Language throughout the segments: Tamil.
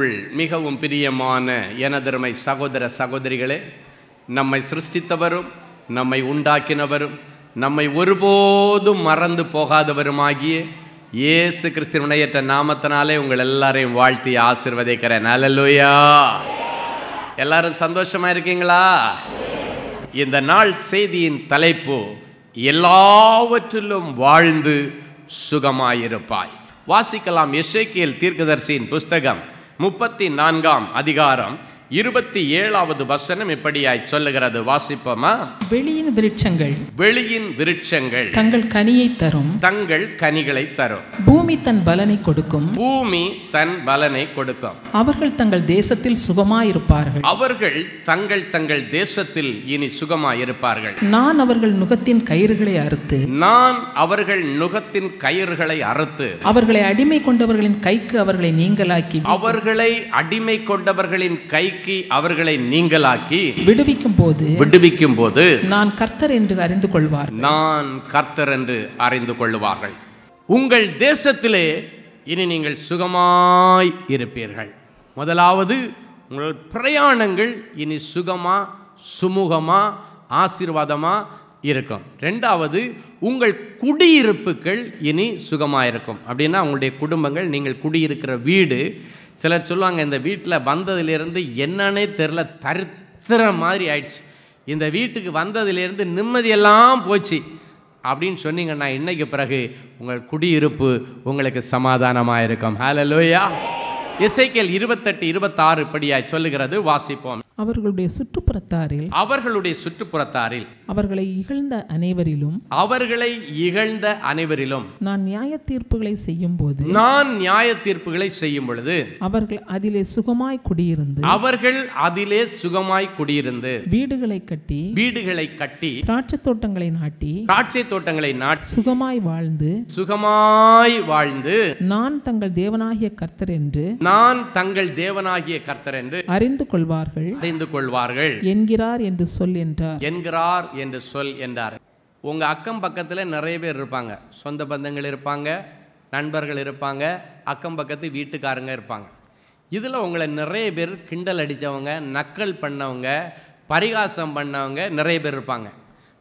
கிறிஸ்துவுக்குள் மிகவும் பிரியமான எனதருமை சகோதர சகோதரிகளே நம்மை சிருஷ்டித்தவரும் நம்மை உண்டாக்கினவரும் நம்மை ஒருபோதும் மறந்து போகாதவருமாகிய இயேசு கிறிஸ்துவனையற்ற நாமத்தினாலே உங்கள் எல்லாரையும் வாழ்த்தி ஆசிர்வதிக்கிறேன் அலலுயா எல்லாரும் சந்தோஷமா இருக்கீங்களா இந்த நாள் செய்தியின் தலைப்பு எல்லாவற்றிலும் வாழ்ந்து சுகமாயிருப்பாய் வாசிக்கலாம் எஸ்ஐக்கியல் தீர்க்கதர்சியின் புஸ்தகம் முப்பத்தி நான்காம் அதிகாரம் இருபத்தி ஏழாவது வசனம் இப்படியாய் சொல்லுகிறது வாசிப்போமா வெளியின் விருட்சங்கள் வெளியின் விருட்சங்கள் தங்கள் கனியை தரும் தங்கள் கனிகளை தரும் பூமி தன் பலனை கொடுக்கும் பூமி தன் பலனை கொடுக்கும் அவர்கள் தங்கள் தேசத்தில் சுகமாயிருப்பார்கள் அவர்கள் தங்கள் தங்கள் தேசத்தில் இனி சுகமாயிருப்பார்கள் நான் அவர்கள் நுகத்தின் கயிறுகளை அறுத்து நான் அவர்கள் நுகத்தின் கயிறுகளை அறுத்து அவர்களை அடிமை கொண்டவர்களின் கைக்கு அவர்களை நீங்களாக்கி அவர்களை அடிமை கொண்டவர்களின் கை நிலைக்கு அவர்களை நீங்களாக்கி விடுவிக்கும் போது விடுவிக்கும் போது நான் கர்த்தர் என்று அறிந்து கொள்வார் நான் கர்த்தர் என்று அறிந்து கொள்வார்கள் உங்கள் தேசத்திலே இனி நீங்கள் சுகமாய் இருப்பீர்கள் முதலாவது உங்கள் பிரயாணங்கள் இனி சுகமா சுமூகமா ஆசீர்வாதமா இருக்கும் ரெண்டாவது உங்கள் குடியிருப்புகள் இனி சுகமாக இருக்கும் அப்படின்னா உங்களுடைய குடும்பங்கள் நீங்கள் குடியிருக்கிற வீடு சிலர் சொல்லுவாங்க இந்த வீட்டில் வந்ததுலேருந்து என்னன்னே தெரில தரித்திர மாதிரி ஆயிடுச்சு இந்த வீட்டுக்கு வந்ததுலேருந்து நிம்மதியெல்லாம் போச்சு அப்படின்னு சொன்னீங்கன்னா இன்னைக்கு பிறகு உங்கள் குடியிருப்பு உங்களுக்கு சமாதானமாக இருக்கும் ஹலோ லோயா இசைக்கேல் இருபத்தெட்டு இருபத்தாறு படியாக சொல்லுகிறது வாசிப்போம் அவர்களுடைய சுற்றுப்புறத்தாரில் அவர்களுடைய சுற்றுப்புறத்தாரில் அவர்களை இகழ்ந்த அனைவரிலும் அவர்களை இகழ்ந்த அனைவரிலும் நான் நியாய தீர்ப்புகளை செய்யும் போது நான் நியாய தீர்ப்புகளை செய்யும் பொழுது அவர்கள் அதிலே சுகமாய் குடியிருந்து அவர்கள் அதிலே சுகமாய் குடியிருந்து வீடுகளை கட்டி வீடுகளை கட்டி திராட்சை தோட்டங்களை நாட்டி திராட்சை தோட்டங்களை நாட்டி சுகமாய் வாழ்ந்து சுகமாய் வாழ்ந்து நான் தங்கள் தேவனாகிய கர்த்தர் என்று நான் தங்கள் தேவனாகிய கர்த்தர் என்று அறிந்து கொள்வார்கள் அடைந்து கொள்வார்கள் என்கிறார் என்று சொல் என்றார் என்கிறார் என்று சொல் என்றார் உங்கள் அக்கம் பக்கத்தில் நிறைய பேர் இருப்பாங்க சொந்த பந்தங்கள் இருப்பாங்க நண்பர்கள் இருப்பாங்க அக்கம் பக்கத்து வீட்டுக்காரங்க இருப்பாங்க இதில் உங்களை நிறைய பேர் கிண்டல் அடித்தவங்க நக்கல் பண்ணவங்க பரிகாசம் பண்ணவங்க நிறைய பேர் இருப்பாங்க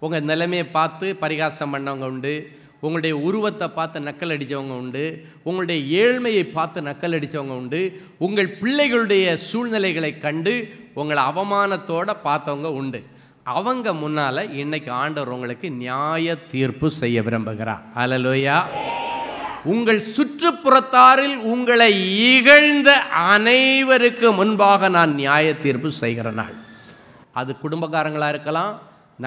உங்கள் நிலைமையை பார்த்து பரிகாசம் பண்ணவங்க உண்டு உங்களுடைய உருவத்தை பார்த்து நக்கல் அடித்தவங்க உண்டு உங்களுடைய ஏழ்மையை பார்த்து நக்கல் அடித்தவங்க உண்டு உங்கள் பிள்ளைகளுடைய சூழ்நிலைகளை கண்டு உங்களை அவமானத்தோடு பார்த்தவங்க உண்டு அவங்க முன்னால் இன்னைக்கு ஆண்டவர் உங்களுக்கு நியாய தீர்ப்பு செய்ய விரும்புகிறார் அலலோயா உங்கள் சுற்றுப்புறத்தாரில் உங்களை இகழ்ந்த அனைவருக்கு முன்பாக நான் நியாய தீர்ப்பு செய்கிற நாள் அது குடும்பக்காரங்களாக இருக்கலாம்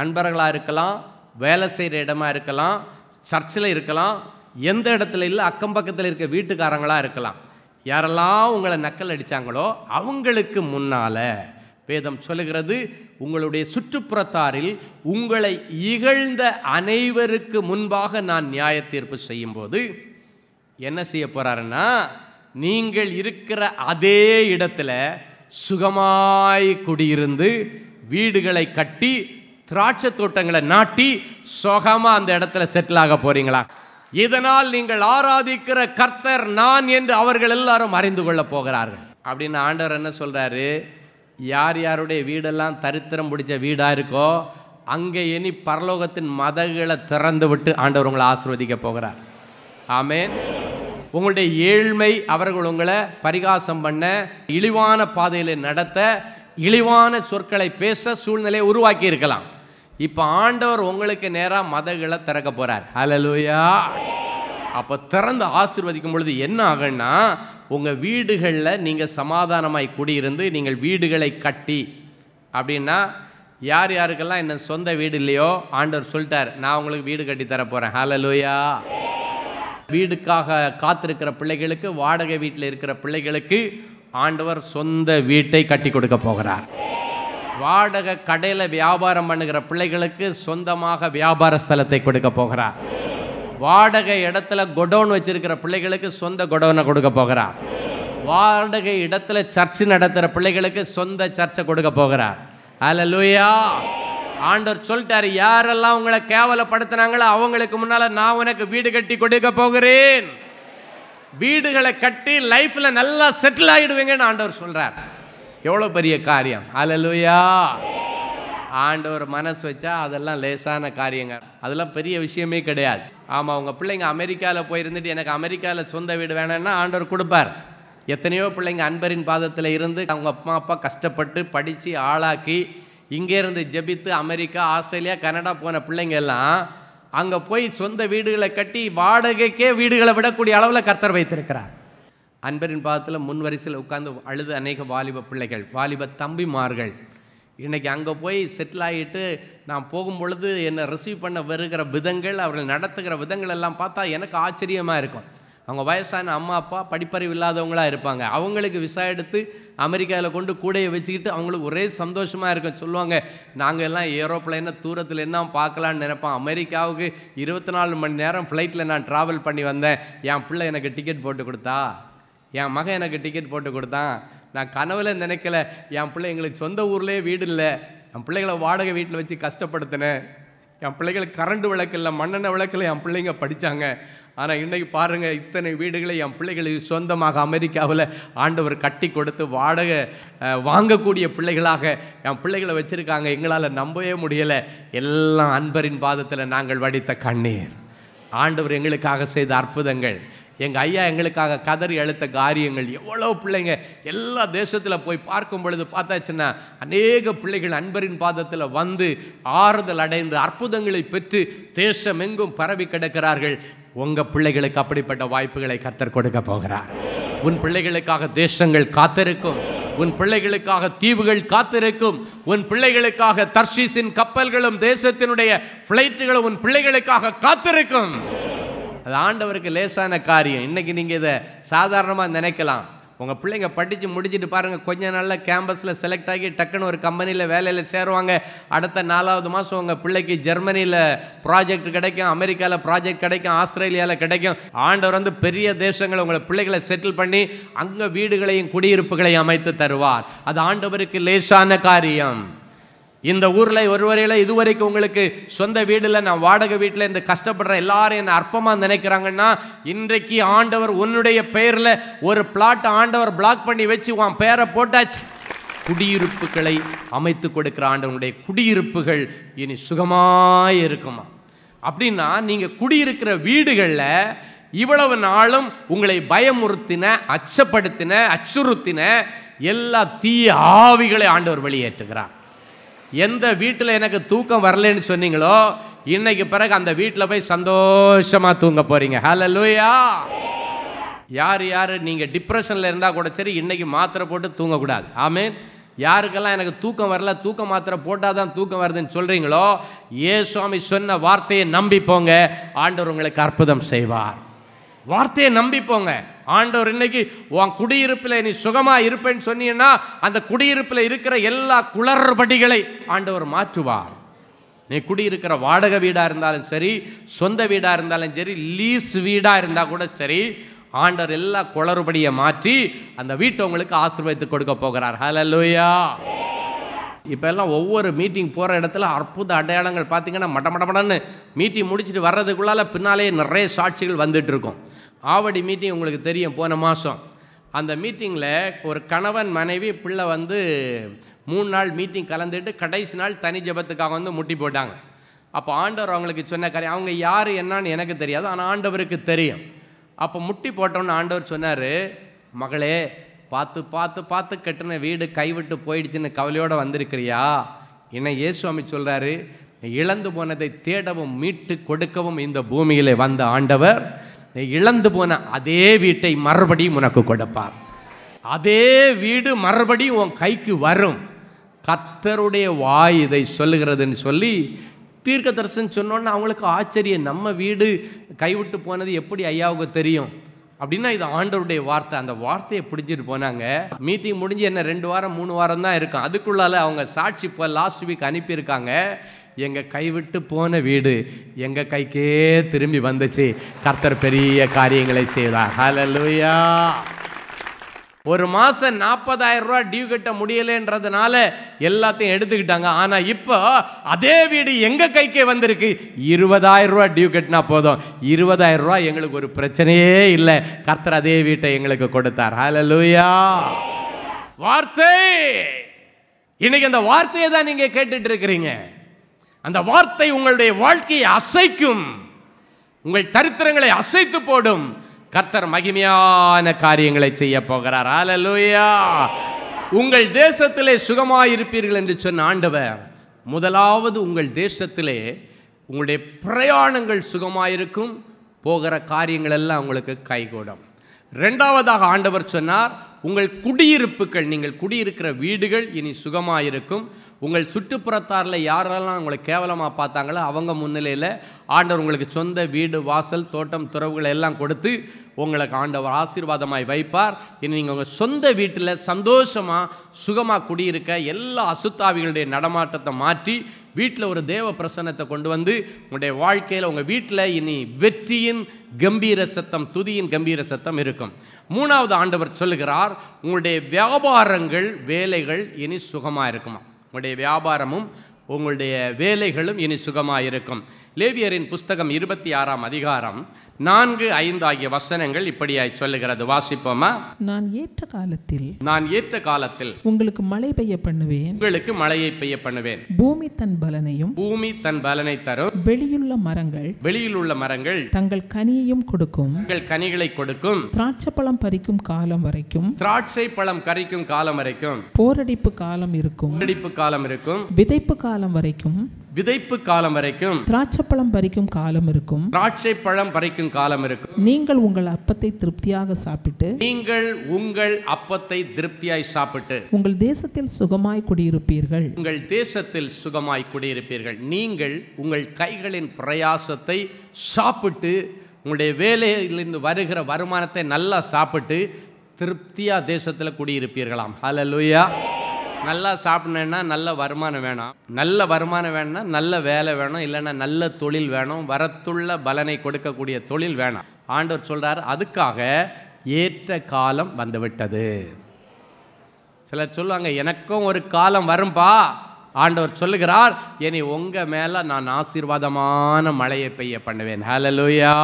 நண்பர்களாக இருக்கலாம் வேலை செய்கிற இடமா இருக்கலாம் சர்ச்சில் இருக்கலாம் எந்த இடத்துல இல்லை அக்கம் பக்கத்தில் இருக்க வீட்டுக்காரங்களாக இருக்கலாம் யாரெல்லாம் உங்களை நக்கல் அடித்தாங்களோ அவங்களுக்கு முன்னால் வேதம் சொல்லுகிறது உங்களுடைய சுற்றுப்புறத்தாரில் உங்களை இகழ்ந்த அனைவருக்கு முன்பாக நான் நியாய தீர்ப்பு செய்யும்போது என்ன செய்ய போகிறாருன்னா நீங்கள் இருக்கிற அதே இடத்துல சுகமாய் குடியிருந்து வீடுகளை கட்டி திராட்சை தோட்டங்களை நாட்டி சுகமாக அந்த இடத்துல செட்டில் ஆக போகிறீங்களா இதனால் நீங்கள் ஆராதிக்கிற கர்த்தர் நான் என்று அவர்கள் எல்லாரும் அறிந்து கொள்ள போகிறார்கள் அப்படின்னு ஆண்டவர் என்ன சொல்கிறாரு யார் யாருடைய வீடெல்லாம் தரித்திரம் பிடிச்ச வீடாக இருக்கோ அங்கே இனி பரலோகத்தின் மதகுகளை திறந்து விட்டு ஆண்டவர் உங்களை ஆசிர்வதிக்க போகிறார் ஆமேன் உங்களுடைய ஏழ்மை அவர்கள் உங்களை பரிகாசம் பண்ண இழிவான பாதையில் நடத்த இழிவான சொற்களை பேச சூழ்நிலையை உருவாக்கி இருக்கலாம் இப்போ ஆண்டவர் உங்களுக்கு நேராக மதகளை திறக்க போகிறார் ஹலலூயா அப்போ திறந்து ஆசிர்வதிக்கும் பொழுது என்ன ஆகுன்னா உங்கள் வீடுகளில் நீங்கள் சமாதானமாய் குடியிருந்து நீங்கள் வீடுகளை கட்டி அப்படின்னா யார் யாருக்கெல்லாம் என்ன சொந்த வீடு இல்லையோ ஆண்டவர் சொல்லிட்டார் நான் உங்களுக்கு வீடு கட்டி தர போகிறேன் ஹலலூயா வீடுக்காக காத்திருக்கிற பிள்ளைகளுக்கு வாடகை வீட்டில் இருக்கிற பிள்ளைகளுக்கு ஆண்டவர் சொந்த வீட்டை கட்டி கொடுக்க போகிறார் வாடகை கடையில் வியாபாரம் பண்ணுகிற பிள்ளைகளுக்கு சொந்தமாக வியாபார ஸ்தலத்தை கொடுக்க போகிறார் வாடகை இடத்துல கொடோன் வச்சிருக்கிற பிள்ளைகளுக்கு சொந்த கொடோனை கொடுக்க போகிறார் வாடகை இடத்துல சர்ச்சு நடத்துகிற பிள்ளைகளுக்கு சொந்த சர்ச்சை கொடுக்க போகிறார் அதில் லூயா ஆண்டவர் சொல்லிட்டாரு யாரெல்லாம் உங்களை கேவலப்படுத்தினாங்களோ அவங்களுக்கு முன்னால் நான் உனக்கு வீடு கட்டி கொடுக்க போகிறேன் வீடுகளை கட்டி லைஃப்பில் நல்லா செட்டில் ஆகிடுவீங்கன்னு ஆண்டவர் சொல்கிறார் எவ்வளோ பெரிய காரியம் அலலுயா ஆண்டவர் மனசு வச்சா அதெல்லாம் லேசான காரியங்க அதெல்லாம் பெரிய விஷயமே கிடையாது ஆமாம் உங்கள் பிள்ளைங்க அமெரிக்காவில் போயிருந்துட்டு எனக்கு அமெரிக்காவில் சொந்த வீடு வேணும்னா ஆண்டவர் கொடுப்பார் எத்தனையோ பிள்ளைங்க அன்பரின் பாதத்தில் இருந்து அவங்க அப்பா அப்பா கஷ்டப்பட்டு படித்து ஆளாக்கி இங்கேருந்து ஜெபித்து அமெரிக்கா ஆஸ்திரேலியா கனடா போன பிள்ளைங்க எல்லாம் அங்கே போய் சொந்த வீடுகளை கட்டி வாடகைக்கே வீடுகளை விடக்கூடிய அளவில் கர்த்தர் வைத்திருக்கிறார் அன்பரின் பாதத்தில் முன் வரிசையில் உட்காந்து அழுது அநேக வாலிப பிள்ளைகள் வாலிப தம்பிமார்கள் இன்றைக்கி அங்கே போய் செட்டில் ஆகிட்டு நான் போகும் பொழுது என்னை ரிசீவ் பண்ண வருகிற விதங்கள் அவர்கள் நடத்துகிற விதங்கள் எல்லாம் பார்த்தா எனக்கு ஆச்சரியமாக இருக்கும் அவங்க வயசான அம்மா அப்பா படிப்பறிவு இல்லாதவங்களாக இருப்பாங்க அவங்களுக்கு விசா எடுத்து அமெரிக்காவில் கொண்டு கூடையை வச்சுக்கிட்டு அவங்களுக்கு ஒரே சந்தோஷமாக இருக்கும் சொல்லுவாங்க நாங்கள் எல்லாம் ஏரோப்ளைனை தூரத்தில் என்ன பார்க்கலான்னு நினைப்போம் அமெரிக்காவுக்கு இருபத்தி நாலு மணி நேரம் ஃப்ளைட்டில் நான் ட்ராவல் பண்ணி வந்தேன் என் பிள்ளை எனக்கு டிக்கெட் போட்டு கொடுத்தா என் மகன் எனக்கு டிக்கெட் போட்டு கொடுத்தான் நான் கனவுல நினைக்கல என் பிள்ளை எங்களுக்கு சொந்த ஊர்லேயே வீடு இல்லை என் பிள்ளைகளை வாடகை வீட்டில் வச்சு கஷ்டப்படுத்தினேன் என் பிள்ளைகளுக்கு கரண்ட் இல்லை மண்ணெண்ணெய் விளக்கில் என் பிள்ளைங்க படித்தாங்க ஆனால் இன்றைக்கி பாருங்கள் இத்தனை வீடுகளை என் பிள்ளைகளுக்கு சொந்தமாக அமெரிக்காவில் ஆண்டவர் கட்டி கொடுத்து வாடகை வாங்கக்கூடிய பிள்ளைகளாக என் பிள்ளைகளை வச்சுருக்காங்க எங்களால் நம்பவே முடியலை எல்லாம் அன்பரின் பாதத்தில் நாங்கள் வடித்த கண்ணீர் ஆண்டவர் எங்களுக்காக செய்த அற்புதங்கள் எங்கள் ஐயா எங்களுக்காக கதறி அழுத்த காரியங்கள் எவ்வளோ பிள்ளைங்க எல்லா தேசத்தில் போய் பார்க்கும் பொழுது பார்த்தாச்சுன்னா அநேக பிள்ளைகள் அன்பரின் பாதத்தில் வந்து ஆறுதல் அடைந்து அற்புதங்களை பெற்று தேசம் எங்கும் பரவி கிடக்கிறார்கள் உங்கள் பிள்ளைகளுக்கு அப்படிப்பட்ட வாய்ப்புகளை கத்தர் கொடுக்க போகிறார் உன் பிள்ளைகளுக்காக தேசங்கள் காத்திருக்கும் உன் பிள்ளைகளுக்காக தீவுகள் காத்திருக்கும் உன் பிள்ளைகளுக்காக தர்ஷீஸின் கப்பல்களும் தேசத்தினுடைய ஃப்ளைட்டுகளும் உன் பிள்ளைகளுக்காக காத்திருக்கும் அது ஆண்டவருக்கு லேசான காரியம் இன்றைக்கி நீங்கள் இதை சாதாரணமாக நினைக்கலாம் உங்கள் பிள்ளைங்க படித்து முடிச்சுட்டு பாருங்கள் கொஞ்ச நாளில் கேம்பஸில் செலக்ட் ஆகி டக்குன்னு ஒரு கம்பெனியில் வேலையில் சேருவாங்க அடுத்த நாலாவது மாதம் உங்கள் பிள்ளைக்கு ஜெர்மனியில் ப்ராஜெக்ட் கிடைக்கும் அமெரிக்காவில் ப்ராஜெக்ட் கிடைக்கும் ஆஸ்திரேலியாவில் கிடைக்கும் ஆண்டவர் வந்து பெரிய தேசங்களை உங்களை பிள்ளைகளை செட்டில் பண்ணி அங்கே வீடுகளையும் குடியிருப்புகளையும் அமைத்து தருவார் அது ஆண்டவருக்கு லேசான காரியம் இந்த ஊரில் ஒருவரையில் இதுவரைக்கும் உங்களுக்கு சொந்த வீடில் நான் வாடகை வீட்டில் இந்த கஷ்டப்படுற எல்லாரும் என்னை அற்பமாக நினைக்கிறாங்கன்னா இன்றைக்கு ஆண்டவர் உன்னுடைய பெயரில் ஒரு பிளாட் ஆண்டவர் பிளாக் பண்ணி வச்சு உன் பெயரை போட்டாச்சு குடியிருப்புகளை அமைத்து கொடுக்குற ஆண்டவனுடைய குடியிருப்புகள் இனி சுகமாக இருக்குமா அப்படின்னா நீங்கள் குடியிருக்கிற வீடுகளில் இவ்வளவு நாளும் உங்களை பயமுறுத்தின அச்சப்படுத்தின அச்சுறுத்தின எல்லா தீய ஆவிகளை ஆண்டவர் வெளியேற்றுகிறார் எந்த வீட்டில் எனக்கு தூக்கம் வரலன்னு சொன்னீங்களோ இன்னைக்கு பிறகு அந்த வீட்டில் போய் சந்தோஷமாக தூங்க போகிறீங்க ஹலோ லூயா யார் யார் நீங்கள் டிப்ரெஷனில் இருந்தால் கூட சரி இன்றைக்கி மாத்திரை போட்டு தூங்கக்கூடாது ஆமீன் யாருக்கெல்லாம் எனக்கு தூக்கம் வரல தூக்க மாத்திரை போட்டால் தான் தூக்கம் வருதுன்னு சொல்கிறீங்களோ ஏ சுவாமி சொன்ன வார்த்தையை நம்பிப்போங்க ஆண்டவர் உங்களுக்கு அற்புதம் செய்வார் வார்த்தையை நம்பிப்போங்க ஆண்டவர் இன்னைக்கு உன் குடியிருப்பில் நீ சுகமாக இருப்பேன்னு சொன்னீங்கன்னா அந்த குடியிருப்பில் இருக்கிற எல்லா குளறுபடிகளை ஆண்டவர் மாற்றுவார் நீ குடியிருக்கிற வாடகை வீடாக இருந்தாலும் சரி சொந்த வீடாக இருந்தாலும் சரி லீஸ் வீடாக இருந்தால் கூட சரி ஆண்டவர் எல்லா குளறுபடியை மாற்றி அந்த வீட்டை உங்களுக்கு ஆசீர்வதித்து கொடுக்க போகிறார் ஹலலூயா இப்போ எல்லாம் ஒவ்வொரு மீட்டிங் போகிற இடத்துல அற்புத அடையாளங்கள் பார்த்தீங்கன்னா மடமடமடன்னு மீட்டிங் முடிச்சுட்டு வர்றதுக்குள்ளால் பின்னாலே நிறைய சாட்சிகள் வந்துட்டு இருக்கும் ஆவடி மீட்டிங் உங்களுக்கு தெரியும் போன மாதம் அந்த மீட்டிங்கில் ஒரு கணவன் மனைவி பிள்ளை வந்து மூணு நாள் மீட்டிங் கலந்துட்டு கடைசி நாள் தனி ஜபத்துக்காக வந்து முட்டி போட்டாங்க அப்போ ஆண்டவர் அவங்களுக்கு சொன்ன கரையும் அவங்க யார் என்னான்னு எனக்கு தெரியாது ஆனால் ஆண்டவருக்கு தெரியும் அப்போ முட்டி போட்டோன்னு ஆண்டவர் சொன்னார் மகளே பார்த்து பார்த்து பார்த்து கட்டின வீடு கைவிட்டு போயிடுச்சுன்னு கவலையோடு வந்திருக்கிறியா என்ன இயேசுவாமி சொல்கிறாரு இழந்து போனதை தேடவும் மீட்டு கொடுக்கவும் இந்த பூமியிலே வந்த ஆண்டவர் நீ இழந்து போன அதே வீட்டை மறுபடியும் உனக்கு கொடுப்பார் அதே வீடு மறுபடியும் உன் கைக்கு வரும் கத்தருடைய வாய் இதை சொல்லுகிறதுன்னு சொல்லி தீர்க்க தரிசனம் சொன்னோன்னா அவங்களுக்கு ஆச்சரியம் நம்ம வீடு கைவிட்டு போனது எப்படி ஐயாவுக்கு தெரியும் அப்படின்னா இது ஆண்டருடைய வார்த்தை அந்த வார்த்தையை பிடிச்சிட்டு போனாங்க மீட்டிங் முடிஞ்சு என்ன ரெண்டு வாரம் மூணு வாரம் தான் இருக்கும் அதுக்குள்ளால அவங்க சாட்சி இப்போ லாஸ்ட் வீக் அனுப்பியிருக்காங்க எங்கள் கைவிட்டு போன வீடு எங்கள் கைக்கே திரும்பி வந்துச்சு கர்த்தர் பெரிய காரியங்களை செய்தார் ஹலலூயா ஒரு மாதம் நாற்பதாயிரம் ரூபா டியூ கட்ட முடியலைன்றதுனால எல்லாத்தையும் எடுத்துக்கிட்டாங்க ஆனால் இப்போ அதே வீடு எங்கள் கைக்கே வந்திருக்கு இருபதாயிரம் ரூபா டியூ கட்டினா போதும் இருபதாயிரம் ரூபா எங்களுக்கு ஒரு பிரச்சனையே இல்லை கர்த்தர் அதே வீட்டை எங்களுக்கு கொடுத்தார் ஹலலூயா வார்த்தை இன்னைக்கு அந்த வார்த்தையை தான் நீங்கள் கேட்டுட்டு இருக்கிறீங்க அந்த வார்த்தை உங்களுடைய வாழ்க்கையை அசைக்கும் உங்கள் தரித்திரங்களை அசைத்து போடும் கர்த்தர் மகிமையான காரியங்களை செய்ய போகிறார் அலலூயா உங்கள் தேசத்திலே சுகமாயிருப்பீர்கள் என்று சொன்ன ஆண்டவர் முதலாவது உங்கள் தேசத்திலே உங்களுடைய பிரயாணங்கள் சுகமாயிருக்கும் போகிற காரியங்கள் எல்லாம் உங்களுக்கு கைகூடும் ரெண்டாவதாக ஆண்டவர் சொன்னார் உங்கள் குடியிருப்புகள் நீங்கள் குடியிருக்கிற வீடுகள் இனி சுகமாயிருக்கும் இருக்கும் உங்கள் சுற்றுப்புறத்தாரில் யாரெல்லாம் உங்களை கேவலமாக பார்த்தாங்களோ அவங்க முன்னிலையில் ஆண்டவர் உங்களுக்கு சொந்த வீடு வாசல் தோட்டம் துறவுகளை எல்லாம் கொடுத்து உங்களுக்கு ஆண்டவர் ஆசீர்வாதமாய் வைப்பார் இனி நீங்கள் உங்கள் சொந்த வீட்டில் சந்தோஷமாக சுகமாக குடியிருக்க எல்லா அசுத்தாவிகளுடைய நடமாட்டத்தை மாற்றி வீட்டில் ஒரு தேவ பிரசன்னத்தை கொண்டு வந்து உங்களுடைய வாழ்க்கையில் உங்கள் வீட்டில் இனி வெற்றியின் கம்பீர சத்தம் துதியின் கம்பீர சத்தம் இருக்கும் மூணாவது ஆண்டவர் சொல்லுகிறார் உங்களுடைய வியாபாரங்கள் வேலைகள் இனி சுகமாக இருக்குமா உங்களுடைய வியாபாரமும் உங்களுடைய வேலைகளும் இனி சுகமாக இருக்கும் லேவியரின் புஸ்தகம் இருபத்தி ஆறாம் அதிகாரம் நான்கு ஐந்து ஆகிய வசனங்கள் இப்படியாய் சொல்லுகிறது வாசிப்போமா நான் ஏற்ற காலத்தில் நான் ஏற்ற காலத்தில் உங்களுக்கு மழை பெய்ய பண்ணுவேன் உங்களுக்கு மழையை பெய்ய பண்ணுவேன் பூமி தன் பலனையும் பூமி தன் பலனை தரும் வெளியுள்ள மரங்கள் வெளியில் உள்ள மரங்கள் தங்கள் கனியையும் கொடுக்கும் உங்கள் கனிகளை கொடுக்கும் திராட்சை பழம் பறிக்கும் காலம் வரைக்கும் திராட்சை பழம் கறிக்கும் காலம் வரைக்கும் போரடிப்பு காலம் இருக்கும் போரடிப்பு காலம் இருக்கும் விதைப்பு காலம் வரைக்கும் விதைப்பு காலம் வரைக்கும் திராட்சைப்பழம் பறிக்கும் காலம் இருக்கும் திராட்சை பழம் பறிக்கும் காலம் இருக்கும் நீங்கள் உங்கள் அப்பத்தை திருப்தியாக சாப்பிட்டு நீங்கள் உங்கள் அப்பத்தை திருப்தியாய் சாப்பிட்டு உங்கள் தேசத்தில் சுகமாய் குடியிருப்பீர்கள் உங்கள் தேசத்தில் சுகமாய் குடியிருப்பீர்கள் நீங்கள் உங்கள் கைகளின் பிரயாசத்தை சாப்பிட்டு உங்களுடைய வேலையிலிருந்து வருகிற வருமானத்தை நல்லா சாப்பிட்டு திருப்தியாக தேசத்தில் குடியிருப்பீர்களாம் ஹலோ லூயா நல்லா சாப்பிடணுன்னா நல்ல வருமானம் வேணும் நல்ல வருமானம் வேணும்னா நல்ல வேலை வேணும் இல்லைன்னா நல்ல தொழில் வேணும் வரத்துள்ள பலனை கொடுக்கக்கூடிய தொழில் வேணும் ஆண்டவர் சொல்கிறார் அதுக்காக ஏற்ற காலம் வந்துவிட்டது சிலர் சொல்லுவாங்க எனக்கும் ஒரு காலம் வரும்பா ஆண்டவர் சொல்லுகிறார் இனி உங்கள் மேலே நான் ஆசீர்வாதமான மழையை பெய்ய பண்ணுவேன் ஹலலூயா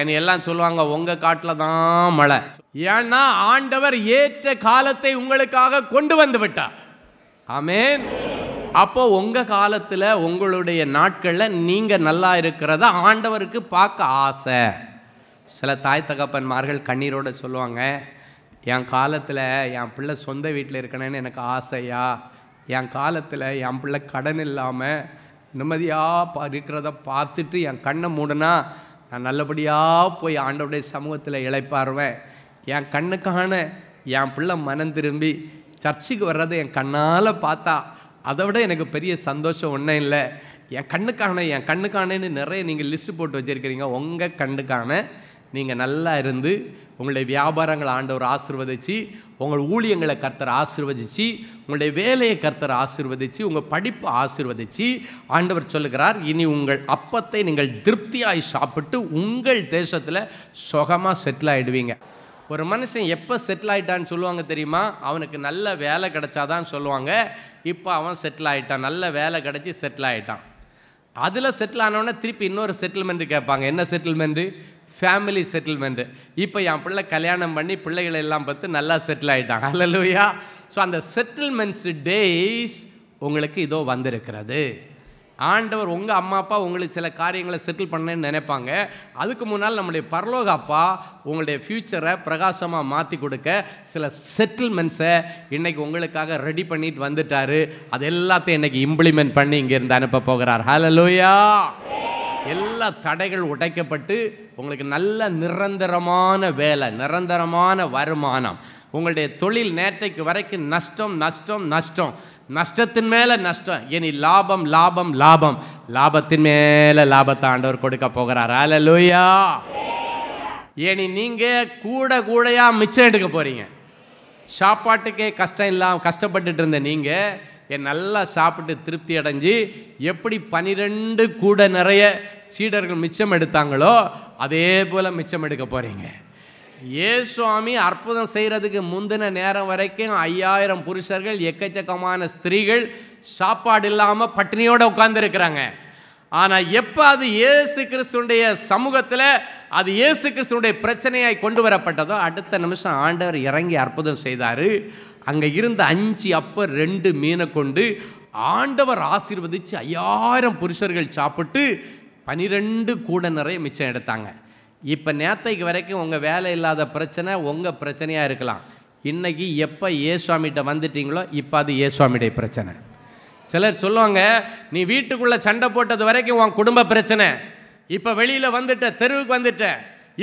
என்னை எல்லாம் சொல்லுவாங்க உங்கள் காட்டில் தான் மழை ஏன்னா ஆண்டவர் ஏற்ற காலத்தை உங்களுக்காக கொண்டு வந்து விட்டார் ஆமேன் அப்போ உங்கள் காலத்தில் உங்களுடைய நாட்களில் நீங்கள் நல்லா இருக்கிறத ஆண்டவருக்கு பார்க்க ஆசை சில தாய் தகப்பன்மார்கள் கண்ணீரோடு சொல்லுவாங்க என் காலத்தில் என் பிள்ளை சொந்த வீட்டில் இருக்கணும்னு எனக்கு ஆசையா என் காலத்தில் என் பிள்ளை கடன் இல்லாமல் நிம்மதியாக இருக்கிறத பார்த்துட்டு என் கண்ணை மூடனா நான் நல்லபடியாக போய் ஆண்டவுடைய சமூகத்தில் இழைப்பாருவேன் என் கண்ணுக்கான என் பிள்ளை மனம் திரும்பி சர்ச்சுக்கு வர்றதை என் கண்ணால் பார்த்தா அதை விட எனக்கு பெரிய சந்தோஷம் ஒன்றும் இல்லை என் கண்ணுக்கான என் கண்ணுக்கானேன்னு நிறைய நீங்கள் லிஸ்ட்டு போட்டு வச்சுருக்கிறீங்க உங்கள் கண்ணுக்கான நீங்கள் நல்லா இருந்து உங்களுடைய வியாபாரங்களை ஆண்டவர் ஆசிர்வதிச்சு உங்கள் ஊழியங்களை கர்த்தர் ஆசிர்வதிச்சு உங்களுடைய வேலையை கர்த்தர் ஆசிர்வதிச்சு உங்கள் படிப்பு ஆசிர்வதிச்சு ஆண்டவர் சொல்லுகிறார் இனி உங்கள் அப்பத்தை நீங்கள் திருப்தியாகி சாப்பிட்டு உங்கள் தேசத்தில் சுகமாக செட்டில் ஆகிடுவீங்க ஒரு மனுஷன் எப்போ செட்டில் ஆகிட்டான்னு சொல்லுவாங்க தெரியுமா அவனுக்கு நல்ல வேலை கிடைச்சாதான் சொல்லுவாங்க இப்போ அவன் செட்டில் ஆகிட்டான் நல்ல வேலை கிடச்சி செட்டில் ஆகிட்டான் அதில் செட்டில் ஆனவொடனே திருப்பி இன்னொரு செட்டில்மெண்ட்டு கேட்பாங்க என்ன செட்டில்மெண்ட்டு ஃபேமிலி செட்டில்மெண்ட்டு இப்போ என் பிள்ளை கல்யாணம் பண்ணி பிள்ளைகளை எல்லாம் பார்த்து நல்லா செட்டில் ஆகிட்டாங்க அல்ல லூயா ஸோ அந்த செட்டில்மெண்ட்ஸ் டேஸ் உங்களுக்கு இதோ வந்திருக்கிறது ஆண்டவர் உங்கள் அம்மா அப்பா உங்களுக்கு சில காரியங்களை செட்டில் பண்ணேன்னு நினைப்பாங்க அதுக்கு முன்னால் நம்முடைய பரலோக அப்பா உங்களுடைய ஃப்யூச்சரை பிரகாசமாக மாற்றி கொடுக்க சில செட்டில்மெண்ட்ஸை இன்றைக்கி உங்களுக்காக ரெடி பண்ணிட்டு வந்துட்டார் அது எல்லாத்தையும் இன்றைக்கி இம்ப்ளிமெண்ட் பண்ணி இங்கேருந்து அனுப்ப போகிறார் ஹலலோயா எல்லா தடைகள் உடைக்கப்பட்டு உங்களுக்கு நல்ல நிரந்தரமான வேலை நிரந்தரமான வருமானம் உங்களுடைய தொழில் நேற்றைக்கு வரைக்கும் நஷ்டம் நஷ்டம் நஷ்டம் நஷ்டத்தின் மேலே நஷ்டம் இனி லாபம் லாபம் லாபம் லாபத்தின் மேலே லாபத்தை ஆண்டவர் கொடுக்க போகிறார் லூயா இனி நீங்கள் கூட கூடையாக மிச்சம் எடுக்க போகிறீங்க சாப்பாட்டுக்கே கஷ்டம் இல்லாமல் கஷ்டப்பட்டுட்டு இருந்த நீங்கள் என் நல்லா சாப்பிட்டு திருப்தி அடைஞ்சு எப்படி பனிரெண்டு கூட நிறைய சீடர்கள் மிச்சம் எடுத்தாங்களோ அதே போல் மிச்சம் எடுக்க போகிறீங்க இயேசுவாமி அற்புதம் செய்கிறதுக்கு முந்தின நேரம் வரைக்கும் ஐயாயிரம் புருஷர்கள் எக்கச்சக்கமான ஸ்திரீகள் சாப்பாடு இல்லாமல் பட்டினியோடு உட்காந்துருக்கிறாங்க ஆனால் எப்போ அது இயேசு கிறிஸ்துடைய சமூகத்தில் அது இயேசு கிறிஸ்துடைய பிரச்சனையாய் கொண்டு வரப்பட்டதோ அடுத்த நிமிஷம் ஆண்டவர் இறங்கி அற்புதம் செய்தார் அங்கே இருந்த அஞ்சு அப்போ ரெண்டு மீனை கொண்டு ஆண்டவர் ஆசீர்வதித்து ஐயாயிரம் புருஷர்கள் சாப்பிட்டு பனிரெண்டு கூட நிறைய மிச்சம் எடுத்தாங்க இப்போ நேத்தைக்கு வரைக்கும் உங்கள் வேலை இல்லாத பிரச்சனை உங்கள் பிரச்சனையாக இருக்கலாம் இன்றைக்கி எப்போ ஏசுவாமிகிட்ட வந்துட்டீங்களோ இப்போ அது ஏசுவாமியுடைய பிரச்சனை சிலர் சொல்லுவாங்க நீ வீட்டுக்குள்ளே சண்டை போட்டது வரைக்கும் உன் குடும்ப பிரச்சனை இப்போ வெளியில் வந்துட்ட தெருவுக்கு வந்துட்ட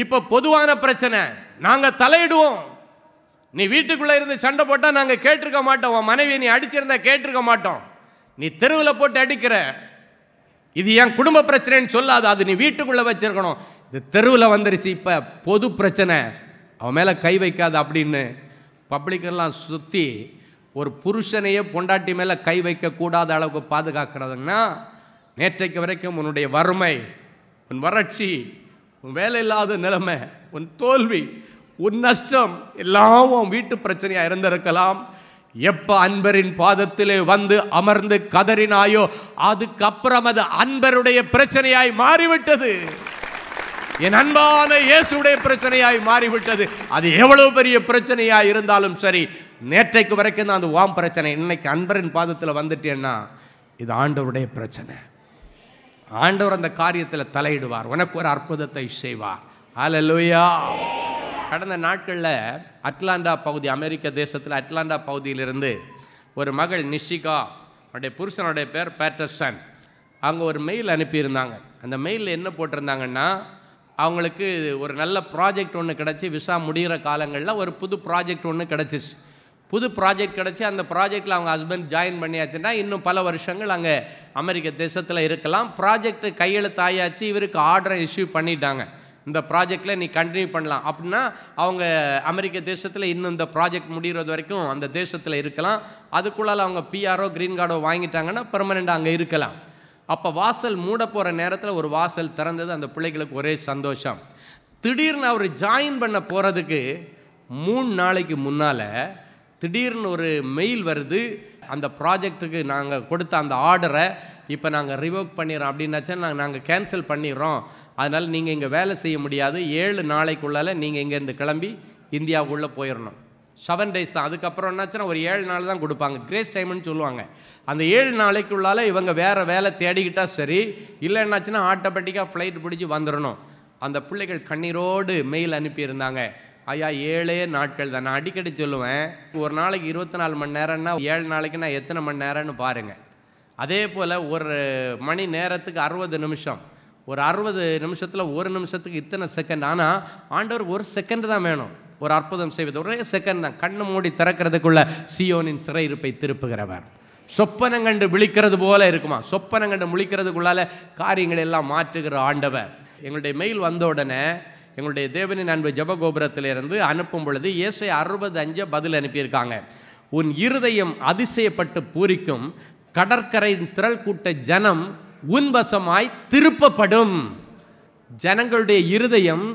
இப்போ பொதுவான பிரச்சனை நாங்கள் தலையிடுவோம் நீ வீட்டுக்குள்ளே இருந்து சண்டை போட்டால் நாங்கள் கேட்டிருக்க மாட்டோம் உன் மனைவி நீ அடிச்சிருந்தா கேட்டிருக்க மாட்டோம் நீ தெருவில் போட்டு அடிக்கிற இது என் குடும்ப பிரச்சனைன்னு சொல்லாது அது நீ வீட்டுக்குள்ளே வச்சுருக்கணும் இந்த தெருவில் வந்துருச்சு இப்போ பொது பிரச்சனை அவன் மேலே கை வைக்காது அப்படின்னு பப்ளிக்கெல்லாம் சுற்றி ஒரு புருஷனையே பொண்டாட்டி மேலே கை வைக்கக்கூடாத அளவுக்கு பாதுகாக்கிறதுனா நேற்றைக்கு வரைக்கும் உன்னுடைய வறுமை உன் வறட்சி உன் வேலை இல்லாத நிலைமை உன் தோல்வி உன் நஷ்டம் எல்லாமும் வீட்டு பிரச்சனையாக இருந்திருக்கலாம் எப்போ அன்பரின் பாதத்திலே வந்து அமர்ந்து கதறினாயோ அதுக்கப்புறம் அது அன்பருடைய பிரச்சனையாய் மாறிவிட்டது என் அன்பான இயேசுடைய பிரச்சனையாய் மாறிவிட்டது அது எவ்வளவு பெரிய பிரச்சனையாக இருந்தாலும் சரி நேற்றைக்கு வரைக்கும் தான் அந்த ஓம் பிரச்சனை இன்னைக்கு அன்பரின் பாதத்தில் வந்துட்டேன்னா இது ஆண்டவருடைய பிரச்சனை ஆண்டவர் அந்த காரியத்தில் தலையிடுவார் உனக்கு ஒரு அற்புதத்தை செய்வார் லூயா கடந்த நாட்களில் அட்லாண்டா பகுதி அமெரிக்க தேசத்தில் அட்லாண்டா பகுதியிலிருந்து ஒரு மகள் நிஷிகா அவருடைய புருஷனுடைய பேர் பேட்டர்சன் அவங்க ஒரு மெயில் அனுப்பியிருந்தாங்க அந்த மெயிலில் என்ன போட்டிருந்தாங்கன்னா அவங்களுக்கு ஒரு நல்ல ப்ராஜெக்ட் ஒன்று கிடச்சி விசா முடிகிற காலங்களில் ஒரு புது ப்ராஜெக்ட் ஒன்று கிடச்சிச்சு புது ப்ராஜெக்ட் கிடச்சி அந்த ப்ராஜெக்டில் அவங்க ஹஸ்பண்ட் ஜாயின் பண்ணியாச்சுன்னா இன்னும் பல வருஷங்கள் அங்கே அமெரிக்க தேசத்தில் இருக்கலாம் ப்ராஜெக்ட் கையெழுத்தாயாச்சு இவருக்கு ஆர்டரை இஷ்யூ பண்ணிட்டாங்க இந்த ப்ராஜெக்டில் நீ கண்டினியூ பண்ணலாம் அப்படின்னா அவங்க அமெரிக்க தேசத்தில் இன்னும் இந்த ப்ராஜெக்ட் முடிகிறது வரைக்கும் அந்த தேசத்தில் இருக்கலாம் அதுக்குள்ளால் அவங்க பிஆரோ க்ரீன் கார்டோ வாங்கிட்டாங்கன்னா பெர்மனெண்ட்டாக அங்கே இருக்கலாம் அப்போ வாசல் மூட போகிற நேரத்தில் ஒரு வாசல் திறந்தது அந்த பிள்ளைகளுக்கு ஒரே சந்தோஷம் திடீர்னு அவர் ஜாயின் பண்ண போகிறதுக்கு மூணு நாளைக்கு முன்னால் திடீர்னு ஒரு மெயில் வருது அந்த ப்ராஜெக்ட்டுக்கு நாங்கள் கொடுத்த அந்த ஆர்டரை இப்போ நாங்கள் ரிவோக் பண்ணிடுறோம் அப்படின்னாச்சா நாங்கள் நாங்கள் கேன்சல் பண்ணிடுறோம் அதனால் நீங்கள் இங்கே வேலை செய்ய முடியாது ஏழு நாளைக்குள்ளால் நீங்கள் இங்கேருந்து கிளம்பி இந்தியாவுக்குள்ளே போயிடணும் செவன் டேஸ் தான் அதுக்கப்புறம் என்னாச்சுன்னா ஒரு ஏழு நாள் தான் கொடுப்பாங்க கிரேஸ் டைம்னு சொல்லுவாங்க அந்த ஏழு நாளைக்குள்ளால் இவங்க வேறு வேலை தேடிக்கிட்டால் சரி இல்லை என்னாச்சுன்னா ஆட்டோமேட்டிக்காக ஃப்ளைட் பிடிச்சி வந்துடணும் அந்த பிள்ளைகள் கண்ணீரோடு மெயில் அனுப்பியிருந்தாங்க ஐயா ஏழே நாட்கள் தான் நான் அடிக்கடி சொல்லுவேன் ஒரு நாளைக்கு இருபத்தி நாலு மணி நேரம்னா ஏழு நாளைக்குன்னா எத்தனை மணி நேரம்னு பாருங்கள் அதே போல் ஒரு மணி நேரத்துக்கு அறுபது நிமிஷம் ஒரு அறுபது நிமிஷத்தில் ஒரு நிமிஷத்துக்கு இத்தனை செகண்ட் ஆனால் ஆண்டவர் ஒரு செகண்ட் தான் வேணும் ஒரு அற்புதம் செய்வது ஒரே செகண்ட் தான் கண்ணு மூடி திறக்கிறதுக்குள்ள சியோனின் சிறையிருப்பை திருப்புகிறவர் சொப்பனங்கண்டு விழிக்கிறது போல இருக்குமா சொப்பனங்கண்டு முழிக்கிறதுக்குள்ளால காரியங்கள் எல்லாம் மாற்றுகிற ஆண்டவர் எங்களுடைய மெயில் வந்த உடனே எங்களுடைய தேவனின் அன்பு இருந்து அனுப்பும் பொழுது இயேசை அறுபது அஞ்சு பதில் அனுப்பியிருக்காங்க உன் இருதயம் அதிசயப்பட்டு பூரிக்கும் கடற்கரையின் திரள் கூட்ட ஜனம் உன்வசமாய் திருப்பப்படும் ஜனங்களுடைய இருதயம்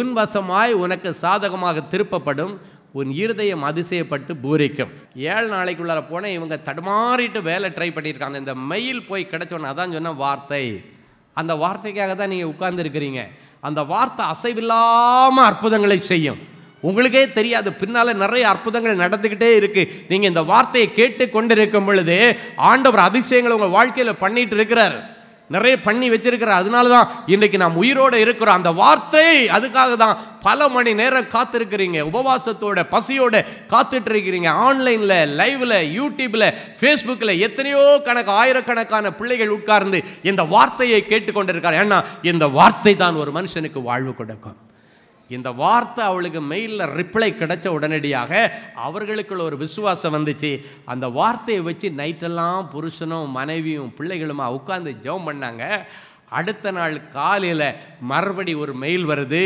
உன் வசமாய் உனக்கு சாதகமாக திருப்பப்படும் உன் இருதயம் அதிசயப்பட்டு பூரிக்கும் ஏழு நாளைக்குள்ளார போனால் இவங்க தடுமாறிட்டு வேலை ட்ரை பண்ணியிருக்காங்க இந்த மெயில் போய் கிடச்சோன்னு அதான் சொன்ன வார்த்தை அந்த வார்த்தைக்காக தான் நீங்கள் உட்கார்ந்துருக்கிறீங்க அந்த வார்த்தை அசைவில்லாமல் அற்புதங்களை செய்யும் உங்களுக்கே தெரியாது பின்னால் நிறைய அற்புதங்கள் நடந்துக்கிட்டே இருக்குது நீங்கள் இந்த வார்த்தையை கேட்டு கொண்டு பொழுது ஆண்டவர் அதிசயங்களை உங்கள் வாழ்க்கையில் பண்ணிகிட்டு இருக்கிறார் நிறைய பண்ணி வச்சிருக்கிற அதனால தான் இன்றைக்கு நாம் உயிரோடு இருக்கிறோம் அந்த வார்த்தை அதுக்காக தான் பல மணி நேரம் காத்திருக்கிறீங்க உபவாசத்தோட பசியோட காத்துட்டு இருக்கிறீங்க ஆன்லைனில் லைவில் யூடியூப்பில் ஃபேஸ்புக்கில் எத்தனையோ கணக்கு ஆயிரக்கணக்கான பிள்ளைகள் உட்கார்ந்து இந்த வார்த்தையை கேட்டுக்கொண்டிருக்கார் ஏன்னா இந்த வார்த்தை தான் ஒரு மனுஷனுக்கு வாழ்வு கொடுக்கும் இந்த வார்த்தை அவளுக்கு மெயிலில் ரிப்ளை கிடைச்ச உடனடியாக அவர்களுக்குள்ள ஒரு விசுவாசம் வந்துச்சு அந்த வார்த்தையை வச்சு நைட்டெல்லாம் புருஷனும் மனைவியும் பிள்ளைகளுமா உட்காந்து ஜெபம் பண்ணாங்க அடுத்த நாள் காலையில் மறுபடி ஒரு மெயில் வருது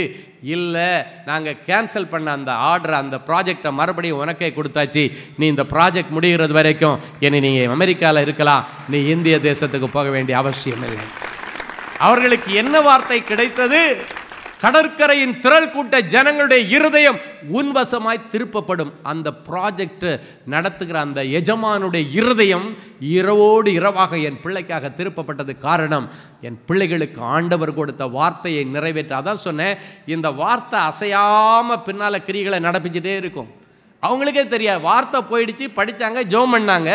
இல்லை நாங்கள் கேன்சல் பண்ண அந்த ஆர்டர் அந்த ப்ராஜெக்டை மறுபடியும் உனக்கே கொடுத்தாச்சு நீ இந்த ப்ராஜெக்ட் முடிகிறது வரைக்கும் என்னை நீங்கள் அமெரிக்காவில் இருக்கலாம் நீ இந்திய தேசத்துக்கு போக வேண்டிய அவசியம் இல்லை அவர்களுக்கு என்ன வார்த்தை கிடைத்தது கடற்கரையின் திரள் கூட்ட ஜனங்களுடைய இருதயம் உன்வசமாய் திருப்பப்படும் அந்த ப்ராஜெக்ட் நடத்துகிற அந்த எஜமானுடைய இருதயம் இரவோடு இரவாக என் பிள்ளைக்காக திருப்பப்பட்டது காரணம் என் பிள்ளைகளுக்கு ஆண்டவர் கொடுத்த வார்த்தையை நிறைவேற்ற அதான் சொன்னேன் இந்த வார்த்தை அசையாமல் பின்னால் கிரிகளை நடப்பிச்சுட்டே இருக்கும் அவங்களுக்கே தெரியாது வார்த்தை போயிடுச்சு படித்தாங்க ஜோம் பண்ணாங்க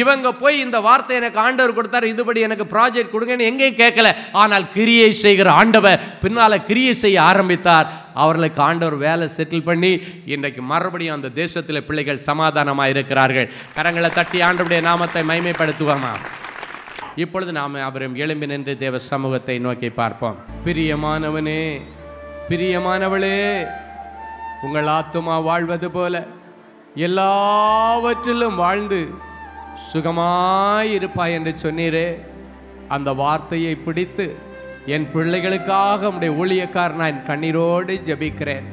இவங்க போய் இந்த வார்த்தை எனக்கு ஆண்டவர் கொடுத்தாரு இதுபடி எனக்கு ப்ராஜெக்ட் கொடுங்கன்னு எங்கேயும் கேட்கல ஆனால் கிரியை செய்கிற ஆண்டவர் பின்னால் கிரியை செய்ய ஆரம்பித்தார் அவர்களுக்கு ஆண்டவர் வேலை செட்டில் பண்ணி இன்றைக்கு மறுபடியும் அந்த தேசத்தில் பிள்ளைகள் சமாதானமாக இருக்கிறார்கள் கரங்களை தட்டி ஆண்டவருடைய நாமத்தை மைமைப்படுத்துவோமா இப்பொழுது நாம் அவரும் எழும்பி நின்று தேவ சமூகத்தை நோக்கி பார்ப்போம் பிரியமானவனே பிரியமானவளே உங்கள் ஆத்துமா வாழ்வது போல எல்லாவற்றிலும் வாழ்ந்து சுகமாயிருப்பாய் என்று சொன்னீரே அந்த வார்த்தையை பிடித்து என் பிள்ளைகளுக்காக உடைய ஊழியக்கார் நான் கண்ணீரோடு ஜபிக்கிறேன்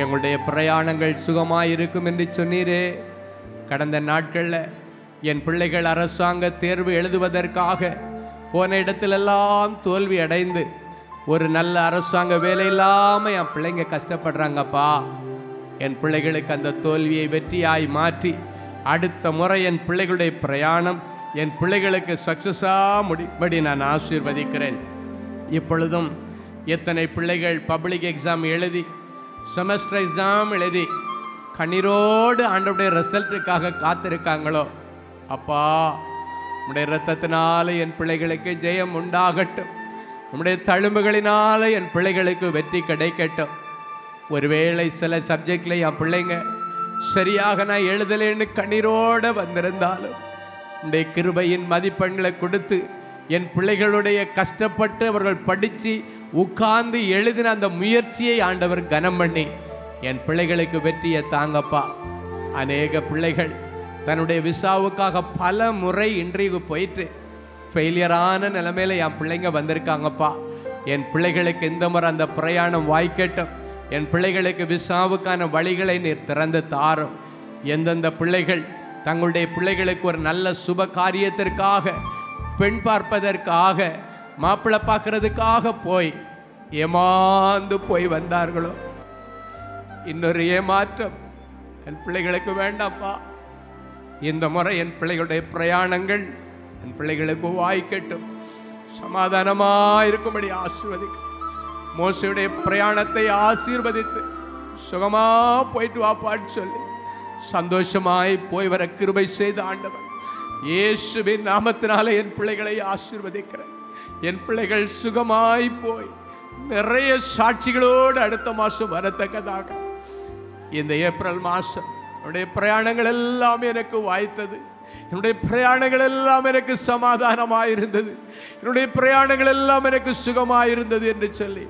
எங்களுடைய பிரயாணங்கள் சுகமாயிருக்கும் என்று சொன்னீரே கடந்த நாட்களில் என் பிள்ளைகள் அரசாங்க தேர்வு எழுதுவதற்காக போன இடத்திலெல்லாம் தோல்வி அடைந்து ஒரு நல்ல அரசாங்க வேலை இல்லாமல் என் பிள்ளைங்க கஷ்டப்படுறாங்கப்பா என் பிள்ளைகளுக்கு அந்த தோல்வியை வெற்றியாய் மாற்றி அடுத்த முறை என் பிள்ளைகளுடைய பிரயாணம் என் பிள்ளைகளுக்கு சக்ஸஸாக முடிப்படி நான் ஆசீர்வதிக்கிறேன் இப்பொழுதும் எத்தனை பிள்ளைகள் பப்ளிக் எக்ஸாம் எழுதி செமஸ்டர் எக்ஸாம் எழுதி கண்ணீரோடு ஆண்டவுடைய ரிசல்ட்டுக்காக காத்திருக்காங்களோ அப்பா உடைய இரத்தத்தினால என் பிள்ளைகளுக்கு ஜெயம் உண்டாகட்டும் நம்முடைய தழும்புகளினால என் பிள்ளைகளுக்கு வெற்றி கிடைக்கட்டும் ஒருவேளை சில சப்ஜெக்டில் என் பிள்ளைங்க சரியாக நான் எழுதலேன்னு கண்ணீரோடு வந்திருந்தாலும் இந்த கிருபையின் மதிப்பெண்களை கொடுத்து என் பிள்ளைகளுடைய கஷ்டப்பட்டு அவர்கள் படித்து உட்கார்ந்து எழுதின அந்த முயற்சியை ஆண்டவர் கனம் பண்ணி என் பிள்ளைகளுக்கு வெற்றியை தாங்கப்பா அநேக பிள்ளைகள் தன்னுடைய விசாவுக்காக பல முறை இன்றைக்கு போயிட்டு ஃபெயிலியரான நிலைமையில் என் பிள்ளைங்க வந்திருக்காங்கப்பா என் பிள்ளைகளுக்கு இந்த முறை அந்த பிரயாணம் வாய்க்கட்டும் என் பிள்ளைகளுக்கு விசாவுக்கான வழிகளை நீர் திறந்து தாரும் எந்தெந்த பிள்ளைகள் தங்களுடைய பிள்ளைகளுக்கு ஒரு நல்ல சுப காரியத்திற்காக பெண் பார்ப்பதற்காக மாப்பிள்ளை பார்க்கறதுக்காக போய் ஏமாந்து போய் வந்தார்களோ இன்னொரு ஏமாற்றம் என் பிள்ளைகளுக்கு வேண்டாம்ப்பா இந்த முறை என் பிள்ளைகளுடைய பிரயாணங்கள் என் பிள்ளைகளுக்கு வாய்க்கட்டும் சமாதானமாக இருக்கும்படி ஆசிர்வதிக்கும் மோசையுடைய பிரயாணத்தை ஆசீர்வதித்து சுகமா போயிட்டு வாப்பான்னு சொல்லி சந்தோஷமாய் போய் வர கிருபை செய்த ஆண்டவர் இயேசுவின் நாமத்தினால என் பிள்ளைகளை ஆசீர்வதிக்கிறேன் என் பிள்ளைகள் சுகமாய் போய் நிறைய சாட்சிகளோடு அடுத்த மாதம் வரத்தக்கதாக இந்த ஏப்ரல் மாதம் என்னுடைய பிரயாணங்கள் எல்லாம் எனக்கு வாய்த்தது என்னுடைய பிரயாணங்கள் எல்லாம் எனக்கு சமாதானமாயிருந்தது என்னுடைய பிரயாணங்கள் எல்லாம் எனக்கு சுகமாயிருந்தது என்று சொல்லி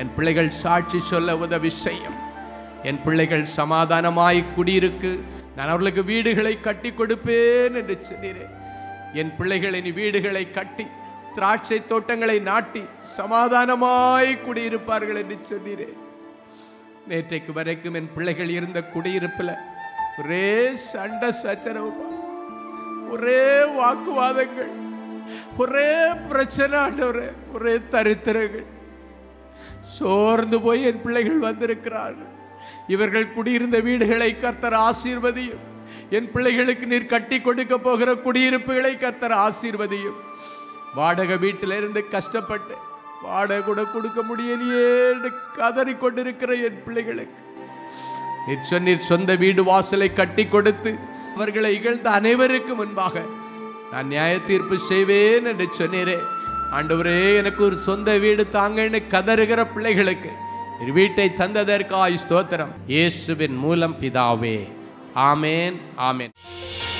என் பிள்ளைகள் சாட்சி சொல்ல உதவி செய்யும் என் பிள்ளைகள் சமாதானமாய் குடியிருக்கு நான் அவர்களுக்கு வீடுகளை கட்டி கொடுப்பேன் என்று சொன்னேன் என் பிள்ளைகளின் வீடுகளை கட்டி திராட்சை தோட்டங்களை நாட்டி சமாதானமாய் குடியிருப்பார்கள் என்று சொன்னேன் நேற்றைக்கு வரைக்கும் என் பிள்ளைகள் இருந்த குடியிருப்பில் ஒரே சண்டை சச்சரவு ஒரே வாக்குவாதங்கள் ஒரே பிரச்சனை ஒரே தரித்திரங்கள் சோர்ந்து போய் என் பிள்ளைகள் வந்திருக்கிறார்கள் இவர்கள் குடியிருந்த வீடுகளை கர்த்தர் ஆசீர்வதியும் என் பிள்ளைகளுக்கு நீர் கட்டி கொடுக்க போகிற குடியிருப்புகளை கர்த்தர் ஆசீர்வதியும் வாடகை வீட்டில் இருந்து கஷ்டப்பட்டு வாடகை கூட கொடுக்க முடியலையே கதறி கொண்டிருக்கிற என் பிள்ளைகளுக்கு நீர் சொன்னீர் சொந்த வீடு வாசலை கட்டி கொடுத்து அவர்களை இகழ்ந்த அனைவருக்கும் முன்பாக நான் நியாய தீர்ப்பு செய்வேன் என்று சொன்னீரே ஆண்டவரே எனக்கு ஒரு சொந்த வீடு தாங்கன்னு கதறுகிற பிள்ளைகளுக்கு வீட்டை தந்ததற்காய் ஸ்தோத்திரம் இயேசுவின் மூலம் பிதாவே ஆமேன் ஆமேன்